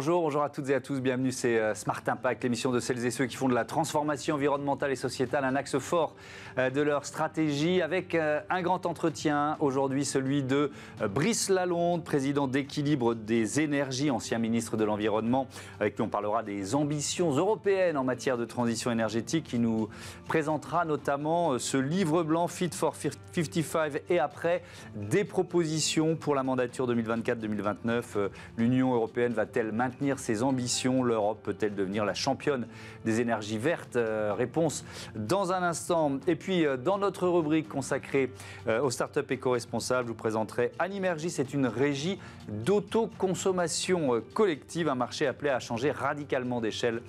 Bonjour, à toutes et à tous. Bienvenue, c'est euh, Smart Impact, l'émission de celles et ceux qui font de la transformation environnementale et sociétale un axe fort euh, de leur stratégie avec euh, un grand entretien aujourd'hui, celui de Brice Lalonde, président d'Équilibre des énergies, ancien ministre de l'Environnement, avec qui on parlera des ambitions européennes en matière de transition énergétique, qui nous présentera notamment ce livre blanc Fit for 55 et après des propositions pour la mandature 2024-2029. L'Union européenne va-t-elle maintenir ses ambitions L'Europe peut-elle devenir la championne des énergies vertes euh, Réponse dans un instant. Et puis, euh, dans notre rubrique consacrée euh, aux startups éco-responsables, je vous présenterai Animergy. C'est une régie d'autoconsommation collective, un marché appelé à changer radicalement d'échelle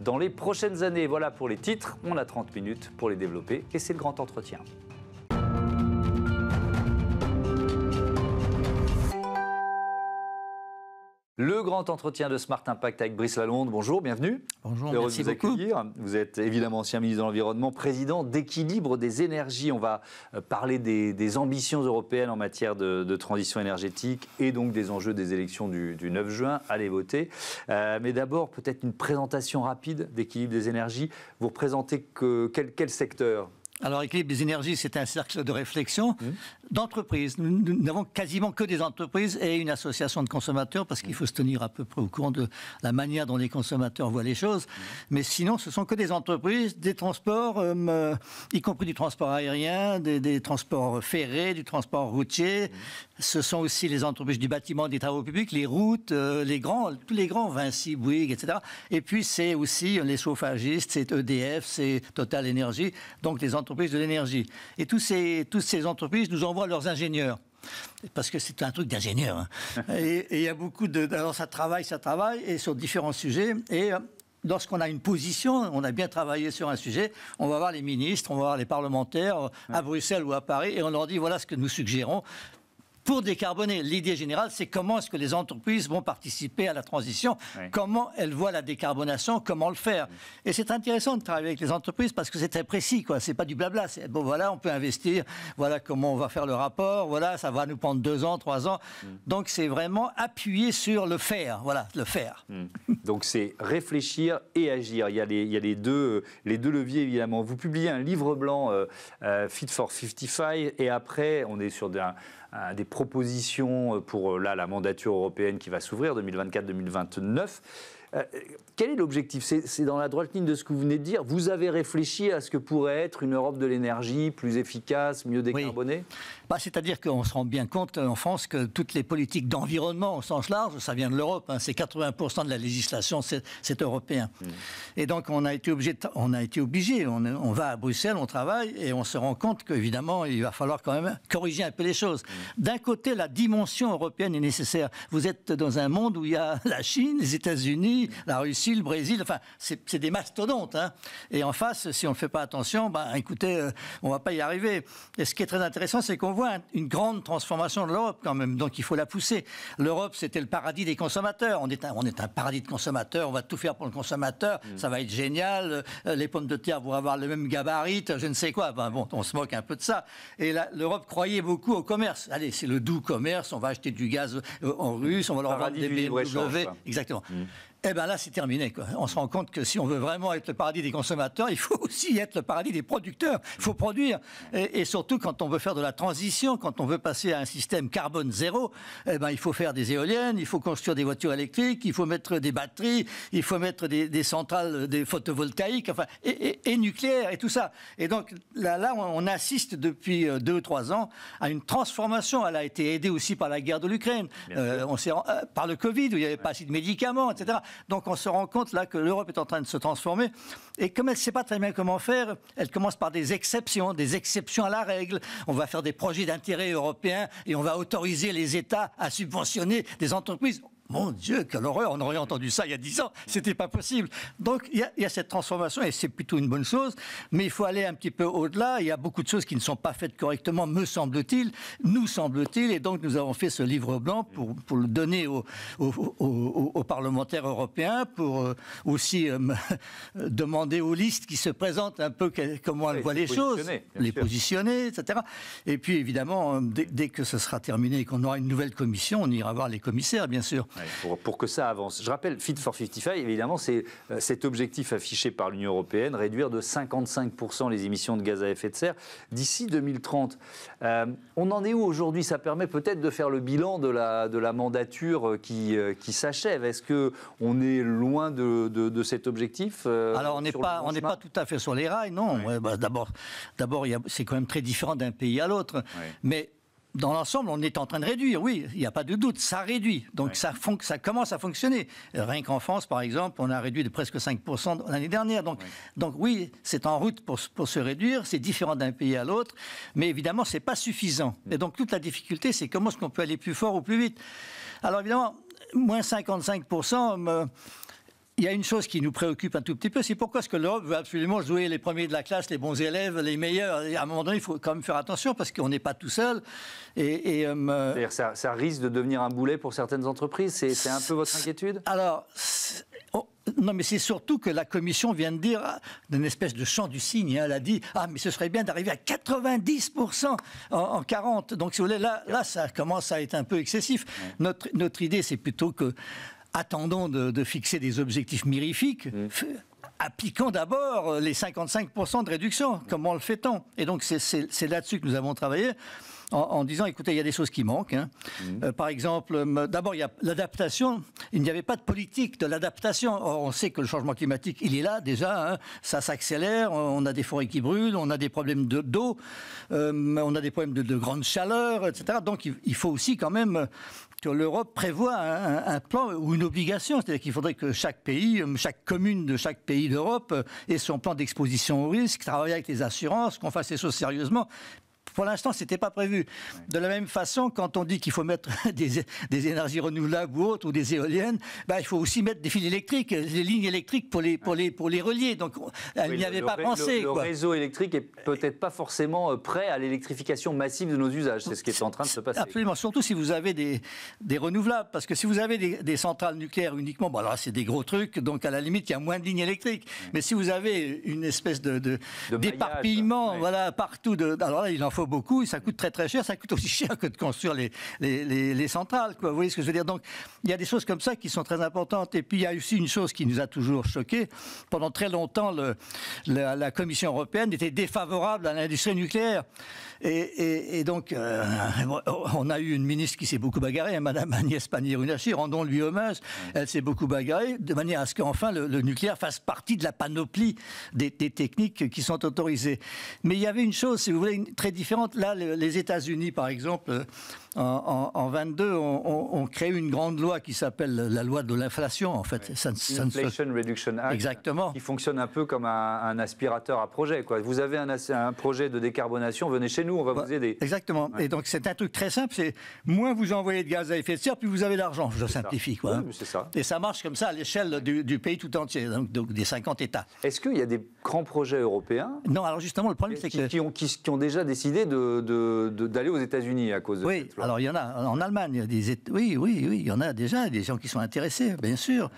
dans les prochaines années. Voilà pour les titres. On a 30 minutes pour les développer et c'est le grand entretien. Le grand entretien de Smart Impact avec Brice Lalonde. Bonjour, bienvenue. Bonjour, merci vous beaucoup. Vous êtes évidemment ancien ministre de l'Environnement, président d'Équilibre des énergies. On va euh, parler des, ambitions européennes en matière de, transition énergétique et donc des enjeux des élections du, 9 juin. Allez voter. Euh, mais d'abord, peut-être une présentation rapide d'Équilibre des énergies. Vous représentez quel secteur alors, équilibre des énergies, c'est un cercle de réflexion d'entreprises. Nous n'avons quasiment que des entreprises et une association de consommateurs parce qu'il faut se tenir à peu près au courant de la manière dont les consommateurs voient les choses. Mais sinon, ce sont que des entreprises, des transports, euh, euh, y compris du transport aérien, des, transports ferrés, du transport routier. Ce sont aussi les entreprises du bâtiment, des travaux publics, les routes, euh, les grands, tous les grands, Vinci, Bouygues, etc. Et puis, c'est aussi les chauffagistes, c'est EDF, c'est Total Energy. Donc, les entreprises entreprises de l'énergie. Et tous ces, toutes ces entreprises nous envoient leurs ingénieurs. Parce que c'est un truc d'ingénieur. Hein. et il y a beaucoup de. Alors ça travaille, ça travaille, et sur différents sujets. Et euh, lorsqu'on a une position, on a bien travaillé sur un sujet, on va voir les ministres, on va voir les parlementaires euh, à Bruxelles ou à Paris et on leur dit voilà ce que nous suggérons pour décarboner. L'idée générale, c'est comment est-ce que les entreprises vont participer à la transition, comment elles voient la décarbonation, comment le faire. Et c'est intéressant de travailler avec les entreprises parce que c'est très précis, quoi. C'est pas du blabla. bon, voilà, on peut investir, voilà comment on va faire le rapport, voilà, ça va nous prendre deux ans, trois ans. Mm. Donc c'est vraiment appuyer sur le faire, voilà, le faire. Mm. Donc c'est réfléchir et agir. Il y a, les, euh, deux, leviers, évidemment. Vous publiez un livre blanc, euh, euh, Fit for 55, et après, on est sur un, euh, des propositions euh, pour euh, la mandature européenne qui va s'ouvrir 2024-2029. Euh, euh, quel est l'objectif C'est dans la droite ligne de ce que vous venez de dire. Vous avez réfléchi à ce que pourrait être une Europe de l'énergie plus efficace, mieux décarbonée bah, C'est-à-dire qu'on se rend bien compte euh, en France que toutes les politiques d'environnement au sens large, ça vient de l'Europe. Hein, c'est 80% de la législation, c'est européen. Hmm. Et donc on a été obligé, on, a été obligé on, va à Bruxelles, on travaille et on se rend compte qu'évidemment, il va falloir quand même corriger un peu les choses. Hmm. D'un côté, la dimension européenne est nécessaire. Vous êtes dans un monde où il y a la Chine, les États-Unis, la Russie, le Brésil. Enfin, c'est des mastodontes. Hein. Et en face, si on ne fait pas attention, ben, écoutez, euh, on ne va pas y arriver. Et ce qui est très intéressant, c'est qu'on voit une grande transformation de l'Europe quand même. Donc il faut la pousser. L'Europe, c'était le paradis des consommateurs. On est, un, on est un paradis de consommateurs. On va tout faire pour le consommateur. Mm. Ça va être génial. Euh, les pommes de terre vont avoir le même gabarit. Je ne sais quoi. Ben, bon, on se moque un peu de ça. Et l'Europe croyait beaucoup au commerce. Allez, c'est le doux commerce. On va acheter du gaz euh, en russe. On va leur vendre des BMW. Exactement. Mm. Eh bien là, c'est terminé. Quoi. On se rend compte que si on veut vraiment être le paradis des consommateurs, il faut aussi être le paradis des producteurs. Il faut produire. Et, surtout, quand on veut faire de la transition, quand on veut passer à un système carbone zéro, eh ben, il faut faire des éoliennes, il faut construire des voitures électriques, il faut mettre des batteries, il faut mettre des, centrales des photovoltaïques, enfin, et, et, et, nucléaire, et tout ça. Et donc là, là on, assiste depuis 2-3 euh, ans à une transformation. Elle a été aidée aussi par la guerre de l'Ukraine, euh, euh, par le Covid, où il n'y avait pas assez de médicaments, etc. Donc on se rend compte là que l'Europe est en train de se transformer. Et comme elle ne sait pas très bien comment faire, elle commence par des exceptions, des exceptions à la règle. On va faire des projets d'intérêt européen et on va autoriser les États à subventionner des entreprises mon Dieu, quelle horreur On aurait entendu ça il y a dix ans. C'était pas possible. Donc il y, a, cette transformation et c'est plutôt une bonne chose. Mais il faut aller un petit peu au-delà. Il y a beaucoup de choses qui ne sont pas faites correctement, me semble-t-il, nous semble-t-il. Et donc nous avons fait ce livre blanc pour, le donner aux, parlementaires européens, pour euh, aussi euh, euh, demander aux listes qui se présentent un peu comment elles voient les choses, les positionner, etc. Et puis évidemment, dès que ce sera terminé et qu'on aura une nouvelle commission, on ira voir les commissaires, bien sûr pour, que ça avance. Je rappelle, Fit for 55, évidemment, c'est euh, cet objectif affiché par l'Union européenne, réduire de 55% les émissions de gaz à effet de serre d'ici 2030. Euh, on en est où aujourd'hui Ça permet peut-être de faire le bilan de la, de la mandature euh, qui, qui s'achève. Est-ce qu'on est loin de, cet objectif Alors, on n'est pas, on pas tout à fait sur les rails, non. Ouais. Bah, d'abord, c'est quand même très différent d'un pays à l'autre. Mais dans l'ensemble, on est en train de réduire, oui, il n'y a pas de doute, ça réduit. Donc ça, ça commence à fonctionner. Rien qu'en France, par exemple, on a réduit de presque 5% l'année dernière. Donc, donc oui, c'est en route pour, se réduire, c'est différent d'un pays à l'autre, mais évidemment, ce n'est pas suffisant. Mm. Et donc toute la difficulté, c'est comment est-ce qu'on peut aller plus fort ou plus vite. Alors évidemment, moins 55%, il y a une chose qui nous préoccupe un tout petit peu, c'est pourquoi est-ce que l'Europe veut absolument jouer les premiers de la classe, les bons élèves, les meilleurs À un moment donné, il faut quand même faire attention parce qu'on n'est pas tout seul. Et, et euh, ça, ça, risque de devenir un boulet pour certaines entreprises. C'est un peu votre inquiétude Alors, oh, non, mais c'est surtout que la Commission vient de dire, d'une espèce de chant du signe, hein, elle a dit Ah, mais ce serait bien d'arriver à 90% en, 40. Donc, si vous voulez, là, là, ça commence à être un peu excessif. Notre, notre idée, c'est plutôt que attendons de, fixer des objectifs mirifiques, appliquons mm. appliquant d'abord euh, les 55% de réduction. Comment le fait-on Et donc c'est là-dessus que nous avons travaillé. En, disant écoutez, il y a des choses qui manquent. Hein. Mm. Euh, par exemple, euh, d'abord, il y a l'adaptation. Il n'y avait pas de politique de l'adaptation. Or, on sait que le changement climatique, il est là déjà. Hein. Ça s'accélère. On a des forêts qui brûlent, on a des problèmes d'eau, on a des problèmes de, grande chaleur, etc. Donc, il faut aussi quand même que l'Europe prévoit un, plan ou une obligation, c'est-à-dire qu'il faudrait que chaque pays, euh, chaque commune de chaque pays d'Europe euh, ait son plan d'exposition au risque, travaille avec les assurances, qu'on fasse les choses sérieusement, pour l'instant, ce n'était pas prévu. De la même façon, quand on dit qu'il faut mettre des, énergies renouvelables ou autres, ou des éoliennes, bah, il faut aussi mettre des fils électriques, les lignes électriques pour les, pour les, pour les relier. Donc, euh, il n'y avait pas pensé. Le, quoi. réseau électrique est peut-être pas forcément euh, prêt à l'électrification massive de nos usages. C'est ce qui est en train de se passer. Absolument, surtout si vous avez des, des renouvelables. Parce que si vous avez des, centrales nucléaires uniquement, bon, alors c'est des gros trucs, donc à la limite, il y a moins de lignes électriques. Mais si vous avez une espèce de, d'éparpillement, voilà, partout, de, alors là, il en faut beaucoup et ça coûte très très cher. Ça coûte aussi cher que de construire les, les, les, centrales. Quoi. Vous voyez ce que je veux dire Donc, il y a des choses comme ça qui sont très importantes. Et puis, il y a aussi une chose qui nous a toujours choqué. Pendant très longtemps, le, la, Commission européenne était défavorable à l'industrie nucléaire. Et, donc, euh, on a eu une ministre qui s'est beaucoup bagarrée, hein, Madame Agnès Pannier-Runacher, rendons-lui hommage. Elle s'est beaucoup bagarrée de manière à ce qu'enfin le, le, nucléaire fasse partie de la panoplie des, techniques qui sont autorisées. Mais il y avait une chose, si vous voulez, très différente Là, les États-Unis, par exemple, euh, en, en, 22, on, crée une grande loi qui s'appelle la loi de l'inflation, en fait. Ça, Inflation Reduction Act. Exactement. Qui fonctionne un peu comme un, aspirateur à projet. Quoi. Vous avez un, un, projet de décarbonation, venez chez nous, on va bah, vous aider. Exactement. Et donc, c'est un truc très simple, c'est moins vous envoyez de gaz à effet de serre, plus vous avez l'argent Je simplifie, quoi. Hein. ça. Et ça marche comme ça à l'échelle du, pays tout entier, donc, donc des 50 États. Est-ce qu'il y a des grands projets européens Non, alors justement, le problème, c'est que... Qui ont, ont déjà décidé d'aller de, aux États-Unis à cause de oui, alors il y en a en Allemagne, oui, oui, oui, il y en a déjà des gens qui sont intéressés, bien sûr.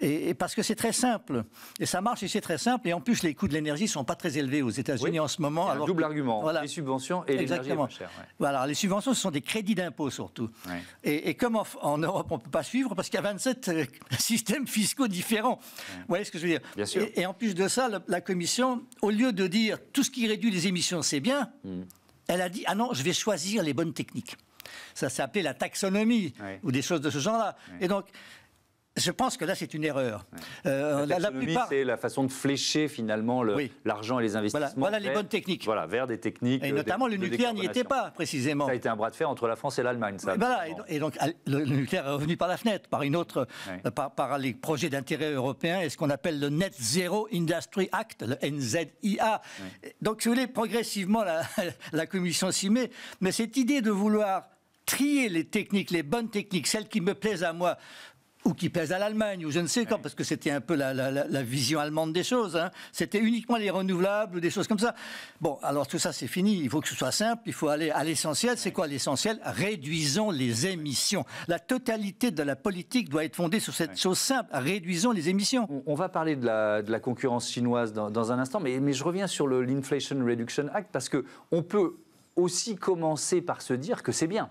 Et, parce que c'est très simple et ça marche et c'est très simple et en plus les coûts de l'énergie sont pas très élevés aux États-Unis en ce moment. Alors un double argument, les subventions et l'énergie chère. Voilà, les subventions ce sont des crédits d'impôt surtout. Et, comme en, Europe on peut pas suivre parce qu'il y a 27 euh, systèmes fiscaux différents. Vous voyez ce que je veux dire Bien sûr. Et, en plus de ça, la, Commission, au lieu de dire tout ce qui réduit les émissions c'est bien. Hmm. elle a dit ah non, je vais choisir les bonnes techniques. Ça s'appelait la taxonomie ou des choses de ce genre-là. Et donc, je pense que là, c'est une erreur. Euh, la, la c'est la façon de flécher finalement l'argent le, et les investissements. Voilà, les bonnes techniques. Voilà, vers des techniques. Et euh, notamment, le nucléaire n'y était pas précisément. Ça a été un bras de fer entre la France et l'Allemagne, ça. Voilà, et, donc le, nucléaire est revenu par la fenêtre, par une autre, euh, par, les projets d'intérêt européen et ce qu'on appelle le Net Zero Industry Act, le NZIA. Donc, si vous voulez, progressivement, la, la Commission s'y met. Mais cette idée de vouloir trier les techniques, les bonnes techniques, celles qui me plaisent à moi, ou qui plaisent à l'Allemagne, ou je ne sais quand, parce que c'était un peu la, vision allemande des choses. Hein. C'était uniquement les renouvelables, ou des choses comme ça. Bon, alors tout ça, c'est fini. Il faut que ce soit simple. Il faut aller à l'essentiel. C'est quoi l'essentiel Réduisons les émissions. La totalité de la politique doit être fondée sur cette chose simple. Réduisons les émissions. On, va parler de la, de la concurrence chinoise dans, un instant, mais, mais je reviens sur l'Inflation Reduction Act, parce qu'on peut aussi commencer par se dire que c'est bien.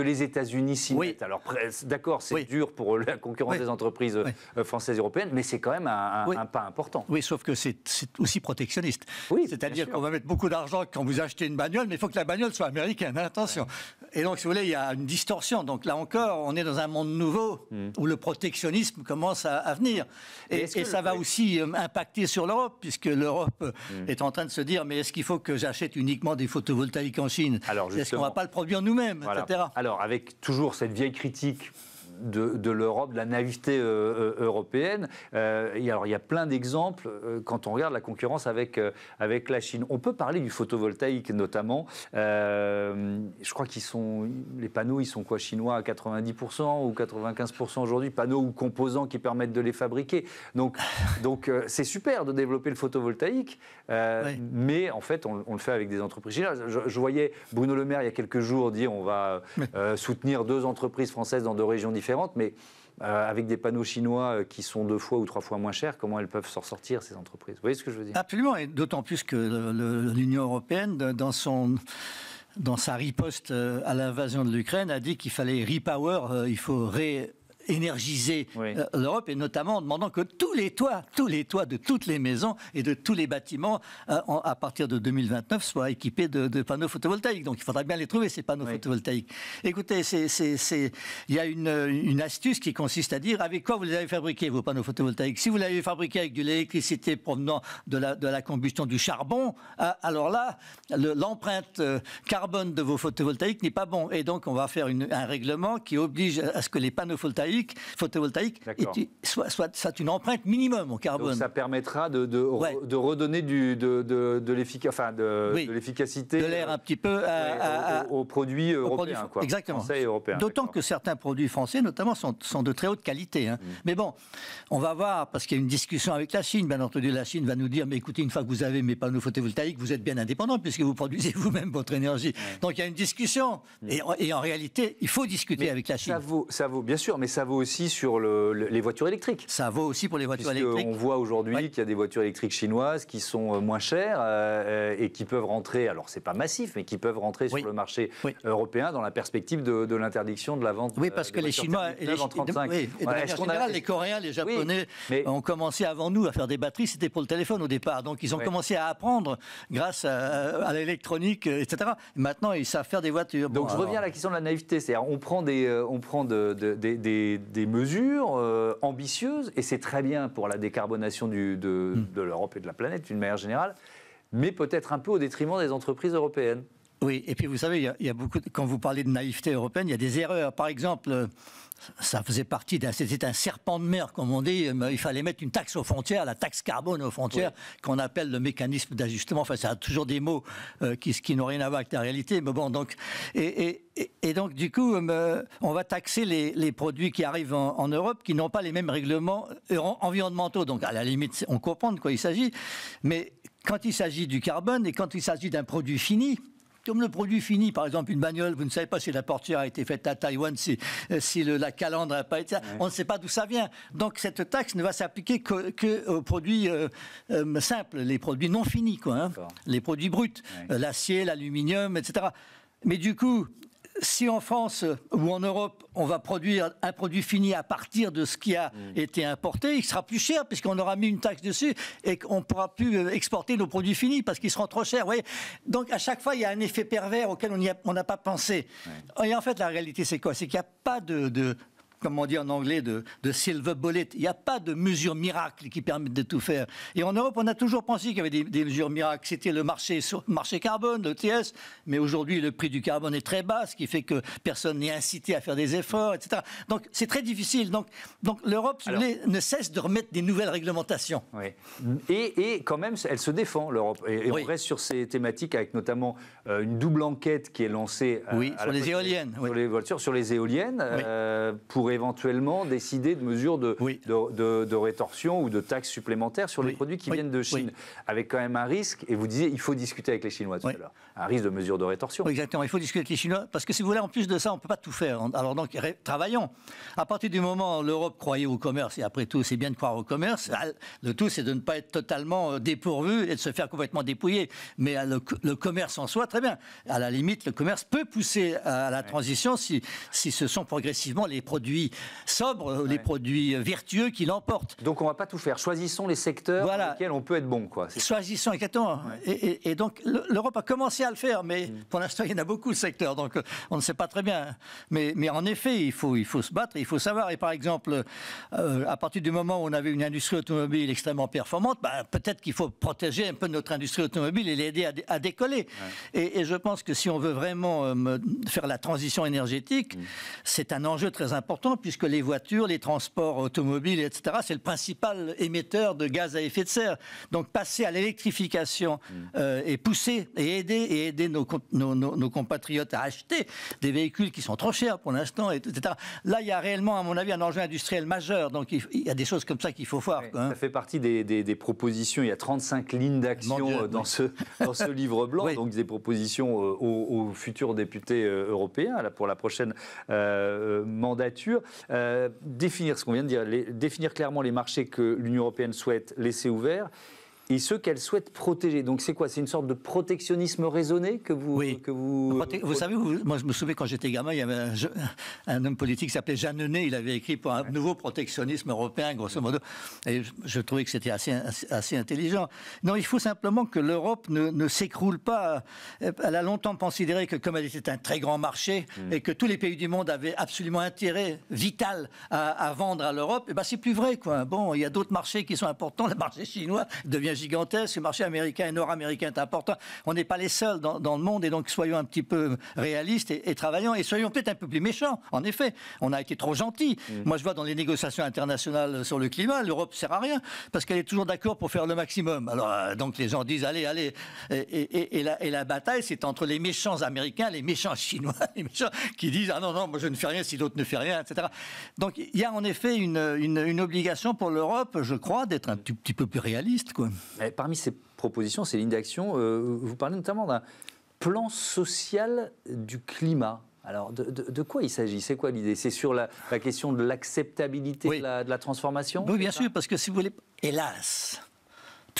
que les États-Unis s'y mettent. Alors, d'accord, c'est dur pour la concurrence des entreprises euh, françaises et européennes, mais c'est quand même un, pas important. Oui, sauf que c'est aussi protectionniste. Oui, C'est-à-dire qu'on va mettre beaucoup d'argent quand vous achetez une bagnole, mais il faut que la bagnole soit américaine, hein, attention. Et donc, si vous voulez, il y a une distorsion. Donc là encore, on est dans un monde nouveau hmm. où le protectionnisme commence à, venir. Et, ça va aussi euh, impacter sur l'Europe, puisque l'Europe hmm. euh, est en train de se dire, mais est-ce qu'il faut que j'achète uniquement des photovoltaïques en Chine Est-ce qu'on ne va pas le produire nous-mêmes, alors, avec toujours cette vieille critique de, l'Europe, de la naïveté euh, euh, européenne. Euh, et alors, il y a plein d'exemples quand on regarde la concurrence avec, avec la Chine. On peut parler du photovoltaïque, notamment. je crois qu'ils sont... Les panneaux, ils sont quoi Chinois à 90% ou 95% aujourd'hui Panneaux ou composants qui permettent de les fabriquer. Donc, donc c'est super de développer le photovoltaïque, mais en fait, on, le fait avec des entreprises chinoises. Je, voyais Bruno Le Maire il y a quelques jours dire on va soutenir deux entreprises françaises dans deux régions différentes mais euh, avec des panneaux chinois euh, qui sont deux fois ou trois fois moins chers, comment elles peuvent s'en sortir, ces entreprises Vous voyez ce que je veux dire Absolument, et d'autant plus que l'Union européenne, dans son dans sa riposte euh, à l'invasion de l'Ukraine, a dit qu'il fallait repower, il faut ré énergiser euh, l'Europe et notamment en demandant que tous les toits, tous les toits de toutes les maisons et de tous les bâtiments euh, à partir de 2029 soient équipés de, panneaux photovoltaïques. Donc il faudra bien les trouver ces panneaux photovoltaïques. Écoutez, il y a une, astuce qui consiste à dire avec quoi vous les avez fabriqués vos panneaux photovoltaïques. Si vous l'avez fabriqué avec de l'électricité provenant de la, de la, combustion du charbon, euh, alors là l'empreinte carbone de vos photovoltaïques n'est pas bon. Et donc on va faire un règlement qui oblige à ce que les panneaux photovoltaïques photovoltaïque, soit, soit, une empreinte minimum en carbone. ça permettra de, de, de redonner du, de, de l'efficacité. de l'air un petit peu aux, produits européens. exactement. D'autant que certains produits français, notamment, sont, de très haute qualité. Hein. Mm. Mais bon, on va voir, parce qu'il y a une discussion avec la Chine. Bien entendu, la Chine va nous dire, mais écoutez, une fois que vous avez mes panneaux photovoltaïques, vous êtes bien indépendant, puisque vous produisez vous-même votre énergie. Donc il y a une discussion. Mm. Et, en réalité, il faut discuter avec la Chine. Ça vaut, ça vaut, bien sûr, mais ça ça vaut aussi sur les voitures électriques. Ça vaut aussi pour les voitures électriques. On voit aujourd'hui qu'il y a des voitures électriques chinoises qui sont euh, moins chères euh, et qui peuvent rentrer, alors c'est pas massif, mais qui peuvent rentrer sur le marché européen dans la perspective de, l'interdiction de la vente. Oui, euh, parce que les Chinois les les Coréens, les Japonais ont commencé avant nous à faire des batteries, c'était pour le téléphone au départ. Donc ils ont commencé à apprendre grâce à, l'électronique, etc. Maintenant, ils savent faire des voitures. Donc je reviens à la question de la naïveté, c'est-à-dire on prend des, on prend de, des des, mesures euh, ambitieuses, et c'est très bien pour la décarbonation du, hmm. de, l'Europe et de la planète d'une manière générale, mais peut-être un peu au détriment des entreprises européennes. Oui, et puis vous savez, il y, a, beaucoup. quand vous parlez de naïveté européenne, il y a des erreurs. Par exemple, ça faisait partie d'un, c'était un serpent de mer, comme on dit. Il fallait mettre une taxe aux frontières, la taxe carbone aux frontières, qu'on appelle le mécanisme d'ajustement. Enfin, ça a toujours des mots euh, qui, n'ont rien à voir avec la réalité. Mais bon, donc, et, donc, du coup, euh, on va taxer les, produits qui arrivent en, en Europe, qui n'ont pas les mêmes règlements euh, environnementaux. Donc, à la limite, on comprend de quoi il s'agit. Mais quand il s'agit du carbone et quand il s'agit d'un produit fini, comme le produit fini, par exemple, une bagnole, vous ne savez pas si la portière a été faite à Taïwan, si, euh, la calandre n'a pas été. On ne sait pas d'où ça vient. Donc cette taxe ne va s'appliquer que, produits euh, euh, simples, les produits non finis, quoi, hein. les produits bruts, l'acier, l'aluminium, etc. Mais du coup, si en France ou en Europe, on va produire un produit fini à partir de ce qui a mm. été importé, il sera plus cher puisqu'on aura mis une taxe dessus et qu'on pourra plus euh, exporter nos produits finis parce qu'ils seront trop chers. Donc à chaque fois, il y a un effet pervers auquel on n'a pas pensé. Et en fait, la réalité, c'est quoi C'est qu'il n'y a pas de, comme on dit en anglais, de, silver bullet. Il n'y a pas de mesures miracles qui permettent de tout faire. Et en Europe, on a toujours pensé qu'il y avait des, mesures miracles. C'était le marché, marché carbone, l'ETS, mais aujourd'hui, le prix du carbone est très bas, ce qui fait que personne n'est incité à faire des efforts, etc. Donc, c'est très difficile. Donc, donc l'Europe, ne cesse de remettre des nouvelles réglementations. Et, quand même, elle se défend, l'Europe. Et, on reste sur ces thématiques avec notamment euh, une double enquête qui est lancée euh, sur les éoliennes. Sur les voitures, sur les éoliennes, euh, pour éventuellement décider de mesures de, de, rétorsion ou de taxes supplémentaires sur les produits qui viennent de Chine, avec quand même un risque, et vous disiez, il faut discuter avec les Chinois tout à l'heure, un risque de mesures de rétorsion. exactement, il faut discuter avec les Chinois, parce que si vous voulez, en plus de ça, on ne peut pas tout faire. Alors donc, travaillons. À partir du moment où l'Europe croyait au commerce, et après tout, c'est bien de croire au commerce, le tout, c'est de ne pas être totalement euh, dépourvu et de se faire complètement dépouiller. Mais euh, le, le commerce en soi, très bien. À la limite, le commerce peut pousser euh, à la transition si, si ce sont progressivement les produits sobre sobres, les produits vertueux qui l'emportent. Donc on ne va pas tout faire. Choisissons les secteurs dans lesquels on peut être bon. Quoi. Choisissons Et, et, et, donc l'Europe a commencé à le faire, mais mm. pour l'instant il y en a beaucoup de secteurs, donc on ne sait pas très bien. Mais, mais en effet, il faut, il faut se battre, il faut savoir. Et par exemple, euh, à partir du moment où on avait une industrie automobile extrêmement performante, bah, peut-être qu'il faut protéger un peu notre industrie automobile et l'aider à, décoller. Et, je pense que si on veut vraiment euh, faire la transition énergétique, mm. c'est un enjeu très important puisque les voitures, les transports automobiles, etc., c'est le principal émetteur de gaz à effet de serre. Donc passer à l'électrification mm. euh, et pousser et aider, et aider nos, nos, compatriotes à acheter des véhicules qui sont trop chers pour l'instant, etc. Là, il y a réellement, à mon avis, un enjeu industriel majeur. Donc il y a des choses comme ça qu'il faut voir. Hein. Ça fait partie des, propositions. Il y a 35 lignes d'action euh, dans, ce, dans ce livre blanc, donc des propositions euh, aux, futurs députés européens pour la prochaine mandature. Euh, définir ce qu'on vient de dire, définir clairement les marchés que l'Union européenne souhaite laisser ouverts et ceux qu'elle souhaite protéger. Donc c'est quoi C'est une sorte de protectionnisme raisonné que vous... Oui. Que vous... vous savez, moi je me souviens quand j'étais gamin, il y avait un, un homme politique qui s'appelait Jeannenet, il avait écrit pour un nouveau protectionnisme européen, grosso modo. Et je, trouvais que c'était assez, assez intelligent. Non, il faut simplement que l'Europe ne, ne s'écroule pas. Euh, elle a longtemps considéré que comme elle était un très grand marché mm. et que tous les pays du monde avaient absolument intérêt vital à, vendre à l'Europe, et eh ben c'est plus vrai. Quoi. Bon, il y a d'autres marchés qui sont importants. Le marché chinois devient gigantesque, le marché américain et nord-américain est important. On n'est pas les seuls dans, le monde et donc soyons un petit peu réalistes et, et travaillons et soyons peut-être un peu plus méchants. En effet, on a été trop gentils. Mm. Moi, je vois dans les négociations internationales sur le climat, l'Europe sert à rien parce qu'elle est toujours d'accord pour faire le maximum. Alors, euh, donc les gens disent allez, allez. Et, et la, bataille, c'est entre les méchants américains, les méchants chinois, les méchants qui disent ah non, non, moi je ne fais rien si l'autre ne fait rien, etc. Donc il y a en effet une, obligation pour l'Europe, je crois, d'être un petit, petit peu plus réaliste, quoi parmi ces propositions, ces lignes d'action, euh, vous parlez notamment d'un plan social du climat. Alors, de, quoi il s'agit C'est quoi l'idée C'est sur la, question de l'acceptabilité de, la, de, la, transformation Oui, bien sûr, parce que si vous voulez, hélas,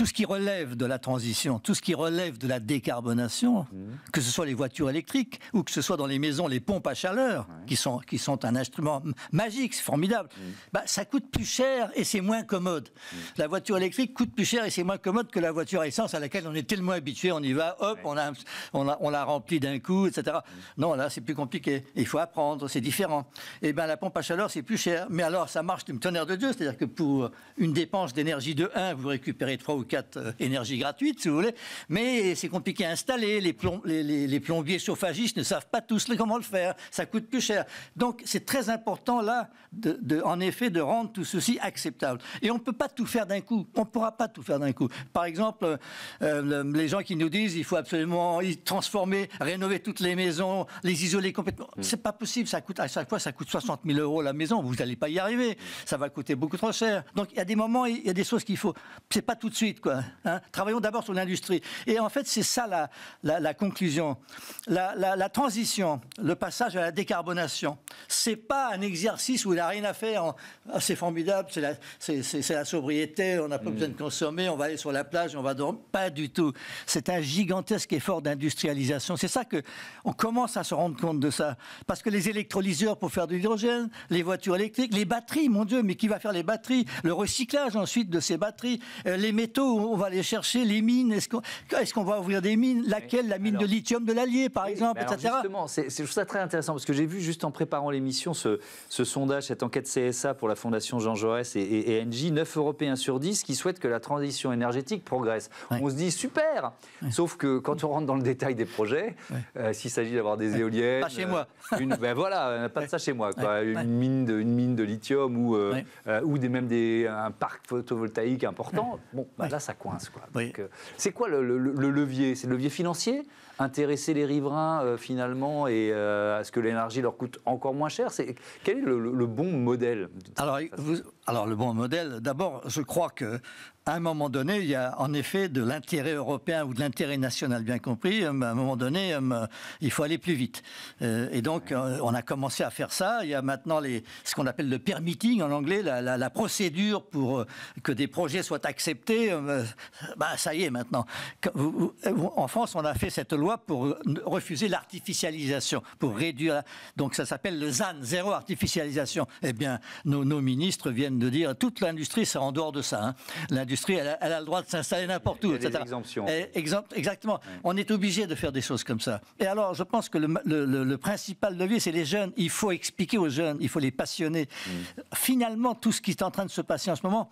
tout ce qui relève de la transition, tout ce qui relève de la décarbonation, mmh. que ce soit les voitures électriques ou que ce soit dans les maisons les pompes à chaleur, qui, sont, qui sont un instrument magique, c'est formidable, mmh. bah, ça coûte plus cher et c'est moins commode. Mmh. La voiture électrique coûte plus cher et c'est moins commode que la voiture à essence à laquelle on est tellement habitué, on y va, hop, on, a, on, on la remplit d'un coup, etc. Non, là, c'est plus compliqué. Il faut apprendre, c'est différent. Et eh bien, la pompe à chaleur, c'est plus cher. Mais alors, ça marche d'une tonnerre de Dieu, c'est-à-dire que pour une dépense d'énergie de 1, vous récupérez 3 ou quatre euh, gratuite si vous voulez, mais c'est compliqué à installer. Les, plomb, les, plombiers chauffagistes ne savent pas tous comment le faire. Ça coûte plus cher. Donc, c'est très important, là, de, en effet, de rendre tout ceci acceptable. Et on ne peut pas tout faire d'un coup. On ne pourra pas tout faire d'un coup. Par exemple, euh, les gens qui nous disent il faut absolument transformer, rénover toutes les maisons, les isoler complètement. Mmh. C'est pas possible. Ça coûte, à chaque fois, ça coûte 60 000 euros la maison. Vous n'allez pas y arriver. Mmh. Ça va coûter beaucoup trop cher. Donc, il y a des moments, il y a des choses qu'il faut. C'est pas tout de suite quoi. Hein. Travaillons d'abord sur l'industrie. Et en fait, c'est ça la, la, conclusion. La, transition, le passage à la décarbonation, c'est pas un exercice où il a rien à faire. Ah, c'est formidable, c'est la, c'est, la sobriété, on n'a pas mm. besoin de consommer, on va aller sur la plage, on va dormir. Pas du tout. C'est un gigantesque effort d'industrialisation. C'est ça que on commence à se rendre compte de ça. Parce que les électrolyseurs pour faire de l'hydrogène, les voitures électriques, les batteries, mon Dieu, mais qui va faire les batteries Le recyclage ensuite de ces batteries, euh, les métaux on va aller chercher les mines. Est-ce qu'on va ouvrir des mines Laquelle La mine de lithium de l'Allier, par exemple, etc. Justement, C'est ça très intéressant parce que j'ai vu juste en préparant l'émission ce, sondage, cette enquête CSA pour la Fondation Jean Jaurès et, et, 9 Européens sur 10 qui souhaitent que la transition énergétique progresse. On se dit super Sauf que quand on rentre dans le détail des projets, euh, s'il s'agit d'avoir des éoliennes. Pas chez moi euh, Ben voilà, euh, pas de ça chez moi. Une, mine de, mine de lithium ou, des, même des, un parc photovoltaïque important. Bon, bah, là, ça coince. Quoi. Euh, c'est quoi le levier C'est le levier financier intéresser les riverains euh, finalement et euh, à ce que l'énergie leur coûte encore moins cher c'est, Quel est le, bon modèle alors, alors le bon modèle, d'abord je crois que à un moment donné, il y a en effet de l'intérêt européen ou de l'intérêt national bien compris. Euh, à un moment donné, il faut aller plus vite. Et donc, on a commencé à faire ça. Il y a maintenant les, ce qu'on appelle le permitting en anglais, la, la procédure pour que des projets soient acceptés. Bah, ça y est maintenant. En France, on a fait cette loi pour refuser l'artificialisation, pour réduire. Donc ça s'appelle le ZAN, zéro artificialisation. Eh bien, nos, ministres viennent de dire toute l'industrie, c'est en dehors de ça. Hein. L'industrie, elle, a le droit de s'installer n'importe où, etc. Des eh, exactement. On est obligé de faire des choses comme ça. Et alors, je pense que le, principal levier, c'est les jeunes. Il faut expliquer aux jeunes, il faut les passionner. Mm. Finalement, tout ce qui est en train de se passer en ce moment,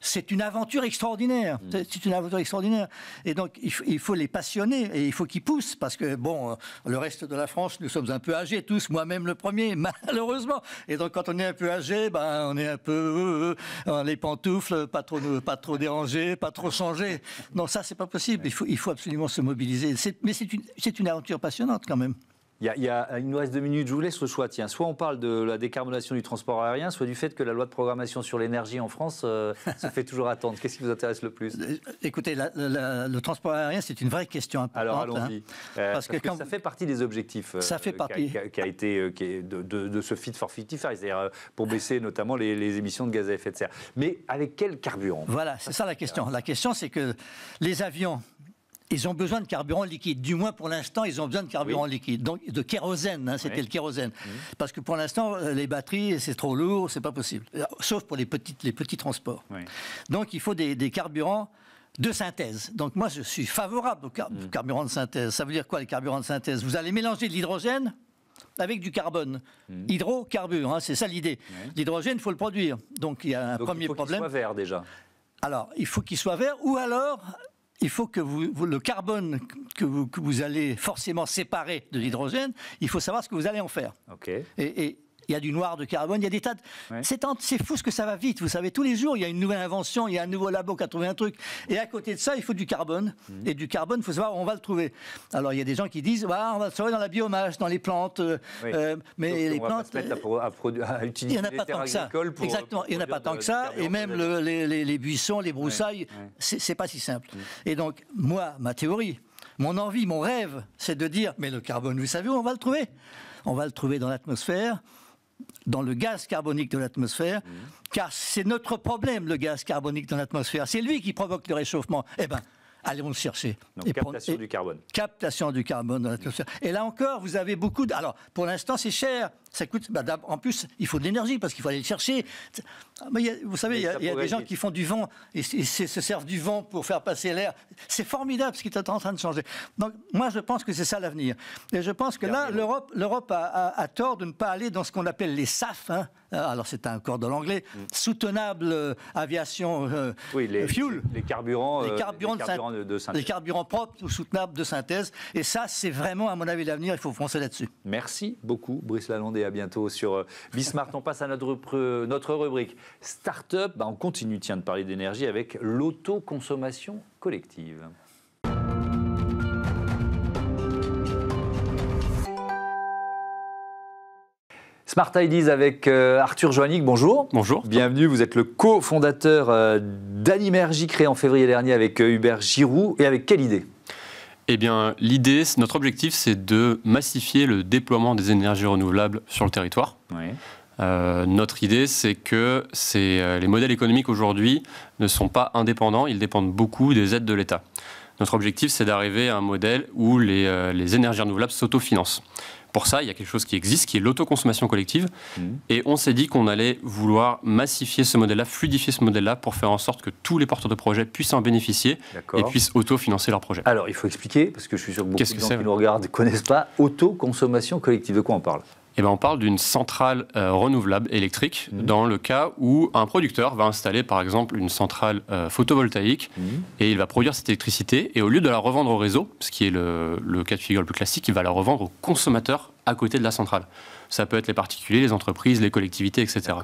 c'est une aventure extraordinaire. Mm. C'est une aventure extraordinaire. Et donc, il faut, il faut les passionner et il faut qu'ils poussent parce que bon, euh, le reste de la France, nous sommes un peu âgés tous, moi-même le premier, malheureusement. Et donc quand on est un peu âgé, ben on est un peu euh, euh, les pantoufles, pas trop, pas trop dérangé, pas trop changé. Non, ça c'est pas possible. Il faut, absolument se mobiliser. Mais c'est une aventure passionnante quand même. Il, y a, il, nous reste deux minutes, je vous laisse le choix. Tiens, soit on parle de la décarbonation du transport aérien, soit du fait que la loi de programmation sur l'énergie en France ça euh, se fait toujours attendre. Qu'est-ce qui vous intéresse le plus Écoutez, le transport aérien, c'est une vraie question importante. Alors hein. allons-y. Euh, parce, que, ça fait partie des objectifs euh, ça fait partie. Qui, a, été qui de, ce Fit for 55, c'est-à-dire pour baisser notamment les, émissions de gaz à effet de serre. Mais avec quel carburant Voilà, c'est ça la question. La question, c'est que les avions ils ont besoin de carburant liquide. Du moins, pour l'instant, ils ont besoin de carburant liquide. Donc, de kérosène, hein, c'était le kérosène. Parce que pour l'instant, euh, les batteries, c'est trop lourd, c'est pas possible. Euh, sauf pour les, petites, les petits transports. Donc, il faut des, carburants de synthèse. Donc moi, je suis favorable aux mm. carburant carburants de synthèse. Ça veut dire quoi les carburants de synthèse Vous allez mélanger de l'hydrogène avec du carbone. Mm. Hydrocarbure, hein, c'est ça l'idée. L'hydrogène, il faut le produire. Donc il y a un Donc, premier il faut qu'il soit vert déjà. Alors, il faut qu'il soit vert, ou alors il faut que vous, le carbone que vous, allez forcément séparer de l'hydrogène, il faut savoir ce que vous allez en faire il y a du noir de carbone, il y a des tas de... C'est fou ce que ça va vite, vous savez, tous les jours, il y a une nouvelle invention, il y a un nouveau labo qui a trouvé un truc. Et à côté de ça, il faut du carbone. Mhm. Et du carbone, il faut savoir où on va le trouver. Alors, il y a des gens qui disent, bah, on va le trouver dans la biomasse, dans les plantes. Euh, euh, mais les plantes... Euh, il n'y en a pas tant que ça. Exactement, il n'y en a pas tant que ça. Et même les, buissons, les broussailles, c'est pas si simple. Mhm. Et donc, moi, ma théorie, mon envie, mon rêve, c'est de dire, mais le carbone, vous savez où on va le trouver On va le trouver dans l'atmosphère, dans le gaz carbonique de l'atmosphère, mhm. car c'est notre problème, le gaz carbonique dans l'atmosphère. C'est lui qui provoque le réchauffement. Eh bien, allons le chercher. Donc, captation du carbone. Captation du carbone dans l'atmosphère. Et là encore, vous avez beaucoup de... Alors, pour l'instant, c'est cher ça coûte. Bah, en plus, il faut de l'énergie parce qu'il faut aller le chercher. vous savez, il y a, des gens qui font du vent et, se servent du vent pour faire passer l'air. C'est formidable ce qui est en train de changer. Donc, moi, je pense que c'est ça l'avenir. Et je pense que là, l'Europe, l'Europe a, tort de ne pas aller dans ce qu'on appelle les SAF. Hein. Ah, alors, c'est un corps de l'anglais. Mm. Soutenable euh, aviation euh, oui, les, euh, fuel. Les carburants, les carburants, de, Les carburants propres ou soutenables de synthèse. Et ça, c'est vraiment, à mon avis, l'avenir. Il faut foncer là-dessus. Merci beaucoup, Brice Lalonde bientôt sur euh, Bismart. on passe à notre, notre rubrique Start-up. Bah, on continue tiens, de parler d'énergie avec l'autoconsommation collective. Smart Ideas avec euh, Arthur Joannick, bonjour. Bonjour. Bienvenue, vous êtes le cofondateur euh, créé en février dernier avec euh, Hubert Giroux. Et avec quelle idée eh bien, l'idée, notre objectif, c'est de massifier le déploiement des énergies renouvelables sur le territoire. Euh, notre idée, c'est que euh, les modèles économiques aujourd'hui ne sont pas indépendants, ils dépendent beaucoup des aides de l'État. Notre objectif, c'est d'arriver à un modèle où les, euh, les énergies renouvelables s'autofinancent. Pour ça, il y a quelque chose qui existe, qui est l'autoconsommation collective. Mmh. Et on s'est dit qu'on allait vouloir massifier ce modèle-là, fluidifier ce modèle-là, pour faire en sorte que tous les porteurs de projets puissent en bénéficier et puissent autofinancer leurs projets. Alors, il faut expliquer, parce que je suis sûr que beaucoup de gens qui nous regardent ne connaissent pas, autoconsommation collective, de quoi on parle eh ben, on parle d'une centrale euh, renouvelable électrique mhm. dans le cas où un producteur va installer par exemple une centrale euh, photovoltaïque mhm. et il va produire cette électricité et au lieu de la revendre au réseau, ce qui est le, cas de figure le plus classique, il va la revendre au consommateur à côté de la centrale. Ça peut être les particuliers, les entreprises, les collectivités, etc.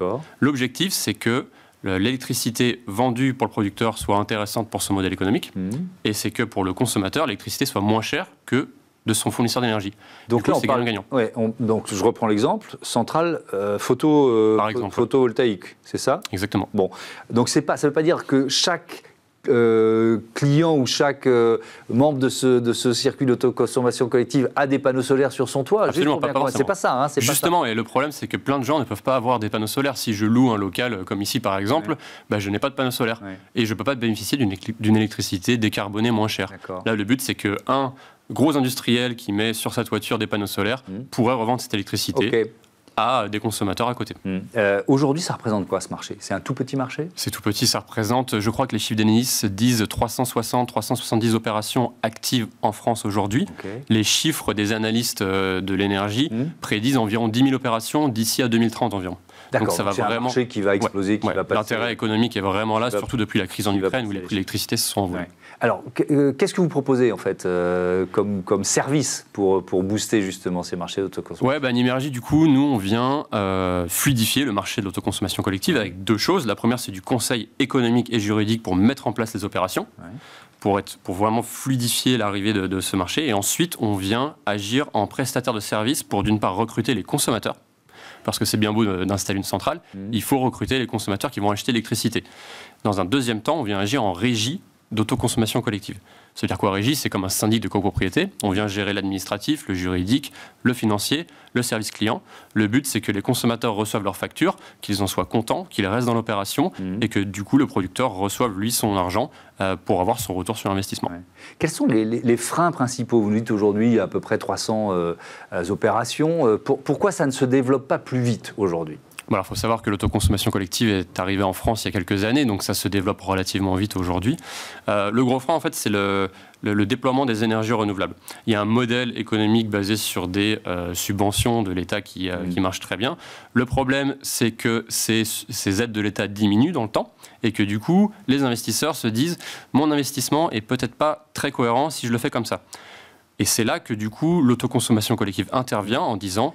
L'objectif, c'est que l'électricité vendue pour le producteur soit intéressante pour son modèle économique mhm. et c'est que pour le consommateur, l'électricité soit moins chère que de son fournisseur d'énergie. Donc là, on parle... gagnant. donc je reprends l'exemple centrale euh, photo euh, photovoltaïque, c'est ça Exactement. Bon, donc c'est pas, ça ne veut pas dire que chaque euh, client ou chaque membre de ce, de ce circuit d'autoconsommation collective a des panneaux solaires sur son toit. Absolument, pas, hein, C'est pas ça. Justement, et le problème, c'est que plein de gens ne peuvent pas avoir des panneaux solaires. Si je loue un local, comme ici par exemple, bah, je n'ai pas de panneaux solaires. Et je ne peux pas bénéficier d'une électricité décarbonée moins chère. Là, le but, c'est que, un, gros industriel qui met sur sa toiture des panneaux solaires hmm. pourrait revendre cette électricité à des consommateurs à côté. Hmm. Euh, aujourd'hui, ça représente quoi ce marché C'est un tout petit marché C'est tout petit, ça représente, je crois que les chiffres d'Enedis disent 360-370 opérations actives en France aujourd'hui. Les chiffres des analystes euh, de l'énergie hmm. prédisent environ 10 000 opérations d'ici à 2030 environ. Donc ça va vraiment. Un marché qui va exploser, L'intérêt économique est vraiment là, surtout depuis la crise en Ukraine où les prix de l'électricité se sont envolés. Alors, euh, qu'est-ce que vous proposez en fait euh, comme, comme service pour, pour booster justement ces marchés d'autoconsommation Oui, ben bah, Nimergie, du coup, nous on vient euh, fluidifier le marché de l'autoconsommation collective avec deux choses. La première, c'est du conseil économique et juridique pour mettre en place les opérations. Pour, être, pour, vraiment fluidifier l'arrivée de, de, ce marché. Et ensuite, on vient agir en prestataire de services pour d'une part recruter les consommateurs, parce que c'est bien beau euh, d'installer une centrale, mhm. il faut recruter les consommateurs qui vont acheter l'électricité. Dans un deuxième temps, on vient agir en régie d'autoconsommation collective cest à dire quoi, Régis C'est comme un syndic de copropriété. On vient gérer l'administratif, le juridique, le financier, le service client. Le but, c'est que les consommateurs reçoivent leurs factures, qu'ils en soient contents, qu'ils restent dans l'opération mhm. et que du coup, le producteur reçoive lui son argent euh, pour avoir son retour sur investissement. Quels sont les, freins principaux Vous nous dites aujourd'hui à peu près 300 euh, euh, opérations. pourquoi ça ne se développe pas plus vite aujourd'hui il faut savoir que l'autoconsommation collective est arrivée en France il y a quelques années, donc ça se développe relativement vite aujourd'hui. Euh, le gros frein, en fait, c'est le, déploiement des énergies renouvelables. Il y a un modèle économique basé sur des euh, subventions de l'État euh, qui, marche très bien. Le problème, c'est que ces, ces aides de l'État diminuent dans le temps et que du coup, les investisseurs se disent mon investissement est peut-être pas très cohérent si je le fais comme ça. Et c'est là que du coup, l'autoconsommation collective intervient en disant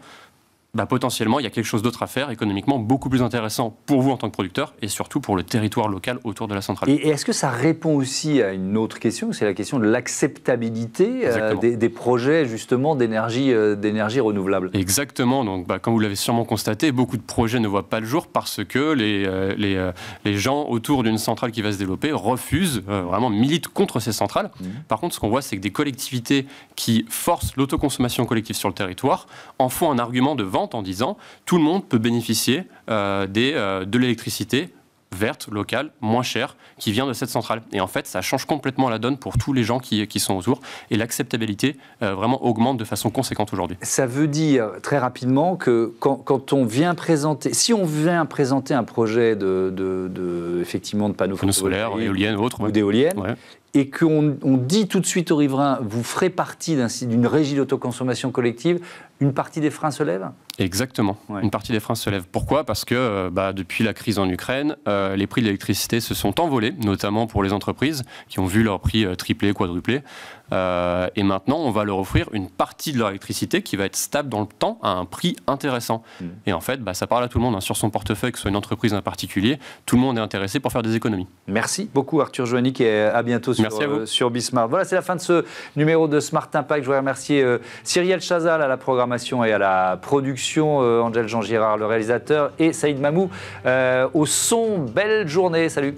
bah, potentiellement, il y a quelque chose d'autre à faire économiquement beaucoup plus intéressant pour vous en tant que producteur et surtout pour le territoire local autour de la centrale. Et, est-ce que ça répond aussi à une autre question C'est la question de l'acceptabilité euh, des, projets justement d'énergie euh, d'énergie renouvelable. Exactement. Donc, bah, comme vous l'avez sûrement constaté, beaucoup de projets ne voient pas le jour parce que les, euh, les, les gens autour d'une centrale qui va se développer refusent, vraiment militent contre ces centrales. Mmh. Par contre, ce qu'on voit, c'est que des collectivités qui forcent l'autoconsommation collective sur le territoire en font un argument de vente en disant tout le monde peut bénéficier euh, euh, de l'électricité verte, locale, moins chère, qui vient de cette centrale. Et en fait, ça change complètement la donne pour tous les gens qui, sont autour. Et l'acceptabilité euh, vraiment augmente de façon conséquente aujourd'hui. Ça veut dire très rapidement que quand, on vient présenter, si on vient présenter un projet de, effectivement de panneaux, solaires, éoliennes ou autres, ou d'éoliennes, et qu'on on dit tout de suite aux riverains, vous ferez partie d'une régie d'autoconsommation collective, une partie des freins se lève Exactement. Une partie des freins se lève. Pourquoi Parce que euh, bah, depuis la crise en Ukraine, euh, les prix de l'électricité se sont envolés, notamment pour les entreprises qui ont vu leurs prix euh, tripler, quadrupler. Euh, et maintenant, on va leur offrir une partie de leur électricité qui va être stable dans le temps à un prix intéressant. Hmm. Et en fait, bah, ça parle à tout le monde. Hein. Sur son portefeuille, que ce soit une entreprise, un particulier, tout le monde est intéressé pour faire des économies. Merci beaucoup Arthur Joannick et euh, à bientôt sur, Merci euh, Voilà, c'est la fin de ce numéro de Smart Impact. Je voudrais remercier Cyrielle Chazal à la programmation et à la production, Angèle Jean-Girard, le réalisateur, et Saïd Mamou au son. Belle journée, salut